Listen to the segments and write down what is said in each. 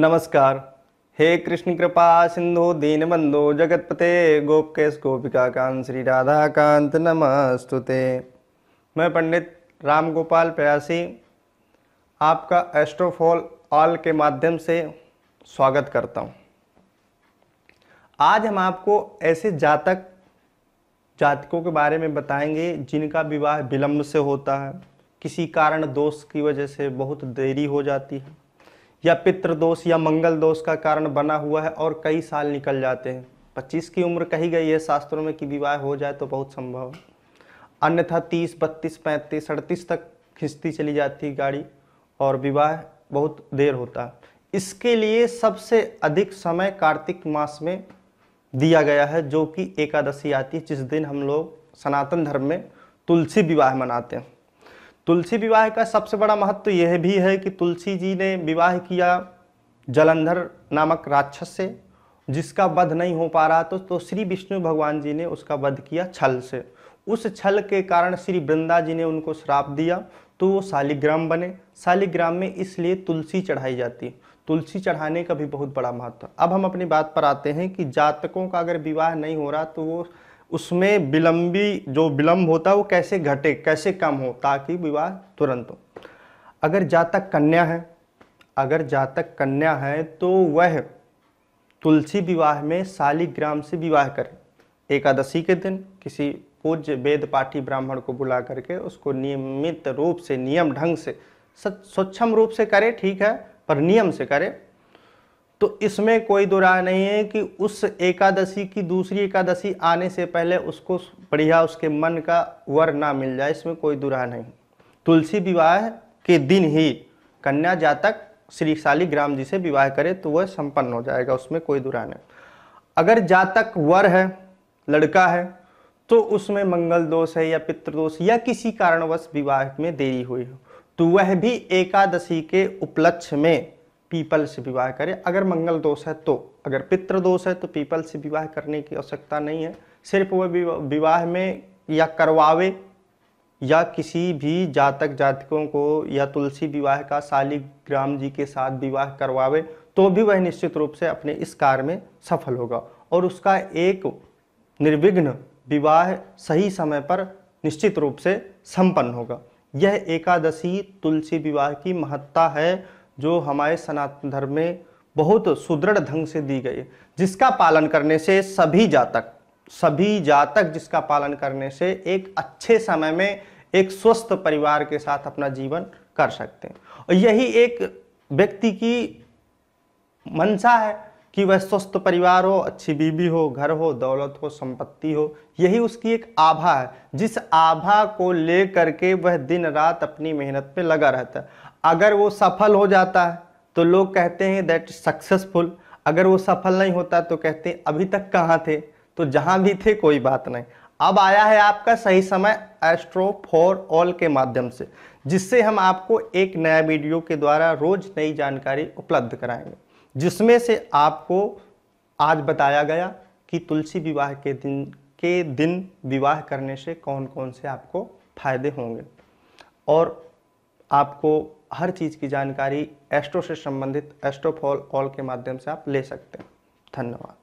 नमस्कार हे कृष्ण कृपा सिंधु दीनबंधु जगतपते गोपकेश गोपिका कांत श्री राधा कांत नमस्तुते मैं पंडित राम गोपाल प्रयासी आपका एस्ट्रोफॉल ऑल के माध्यम से स्वागत करता हूँ आज हम आपको ऐसे जातक जातकों के बारे में बताएंगे जिनका विवाह विलम्ब से होता है किसी कारण दोष की वजह से बहुत देरी हो जाती है या पितृदोष या मंगल दोष का कारण बना हुआ है और कई साल निकल जाते हैं पच्चीस की उम्र कही गई है शास्त्रों में कि विवाह हो जाए तो बहुत संभव है अन्यथा तीस बत्तीस पैंतीस अड़तीस तक खिंचती चली जाती गाड़ी और विवाह बहुत देर होता इसके लिए सबसे अधिक समय कार्तिक मास में दिया गया है जो कि एकादशी आती है जिस दिन हम लोग सनातन धर्म में तुलसी विवाह मनाते हैं तुलसी विवाह का सबसे बड़ा महत्व तो यह भी है कि तुलसी जी ने विवाह किया जलंधर नामक राक्षस से जिसका वध नहीं हो पा रहा तो, तो श्री विष्णु भगवान जी ने उसका वध किया छल से उस छल के कारण श्री वृंदा जी ने उनको श्राप दिया तो वो शालिग्राम बने शालिग्राम में इसलिए तुलसी चढ़ाई जाती है तुलसी चढ़ाने का भी बहुत बड़ा महत्व अब हम अपनी बात पर आते हैं कि जातकों का अगर विवाह नहीं हो रहा तो वो उसमें विलंबी जो विलंब होता है वो कैसे घटे कैसे कम हो ताकि विवाह तुरंत हो अगर जातक कन्या है अगर जातक कन्या है तो वह तुलसी विवाह में शालिग्राम से विवाह करे एकादशी के दिन किसी पूज्य वेद पाठी ब्राह्मण को बुला करके उसको नियमित रूप से नियम ढंग से स्वच्छम रूप से करे ठीक है पर नियम से करे तो इसमें कोई दो राय नहीं है कि उस एकादशी की दूसरी एकादशी आने से पहले उसको बढ़िया उसके मन का वर ना मिल जाए इसमें कोई दुरा नहीं तुलसी विवाह के दिन ही कन्या जातक श्री ग्राम जी से विवाह करे तो वह संपन्न हो जाएगा उसमें कोई दुरा नहीं अगर जातक वर है लड़का है तो उसमें मंगल दोष है या पितृदोष या किसी कारणवश विवाह में देरी हुई हो तो वह भी एकादशी के उपलक्ष्य में पीपल से विवाह करें अगर मंगल दोष है तो अगर पितृ दोष है तो पीपल से विवाह करने की आवश्यकता नहीं है सिर्फ वह विवाह में या करवावे या किसी भी जातक जातकों को या तुलसी विवाह का शालिग्राम जी के साथ विवाह करवावे तो भी वह निश्चित रूप से अपने इस कार्य में सफल होगा और उसका एक निर्विघ्न विवाह सही समय पर निश्चित रूप से संपन्न होगा यह एकादशी तुलसी विवाह की महत्ता है जो हमारे सनातन धर्म में बहुत सुदृढ़ ढंग से दी गई जिसका पालन करने से सभी जातक सभी जातक जिसका पालन करने से एक अच्छे समय में एक स्वस्थ परिवार के साथ अपना जीवन कर सकते हैं और यही एक व्यक्ति की मंशा है कि वह स्वस्थ परिवार हो अच्छी बीबी हो घर हो दौलत हो संपत्ति हो यही उसकी एक आभा है जिस आभा को लेकर के वह दिन रात अपनी मेहनत पे लगा रहता है अगर वो सफल हो जाता है तो लोग कहते हैं दैट सक्सेसफुल अगर वो सफल नहीं होता तो कहते हैं अभी तक कहाँ थे तो जहाँ भी थे कोई बात नहीं अब आया है आपका सही समय एस्ट्रो फॉर ऑल के माध्यम से जिससे हम आपको एक नया वीडियो के द्वारा रोज नई जानकारी उपलब्ध कराएंगे जिसमें से आपको आज बताया गया कि तुलसी विवाह के दिन के दिन विवाह करने से कौन कौन से आपको फायदे होंगे और आपको हर चीज़ की जानकारी एस्ट्रो से संबंधित एस्ट्रोफॉल ऑल के माध्यम से आप ले सकते हैं धन्यवाद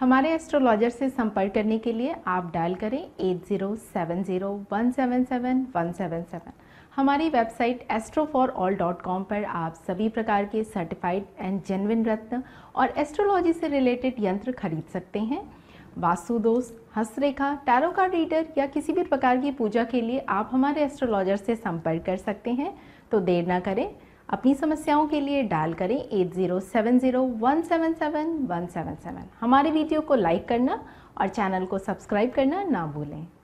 हमारे एस्ट्रोलॉजर से संपर्क करने के लिए आप डायल करें eight zero seven zero one seven seven one seven seven हमारी website astro for all dot com पर आप सभी प्रकार के सर्टिफाइड एंड जेनविन रत्न और एस्ट्रोलॉजी से रिलेटेड यंत्र खरीद सकते हैं वास्तु दोष हस्तरेखा टैरो कार्ड रीडर या किसी भी प्रकार की पूजा के लिए आप हमारे एस्ट्रोलॉजर से संपर्क कर सकते हैं तो देर ना करें अपनी समस्याओं के लिए डायल करें eight zero seven zero one seven seven one seven seven हमारे वीडियो को लाइक करना और चैनल को सब्सक्राइब करना ना भूलें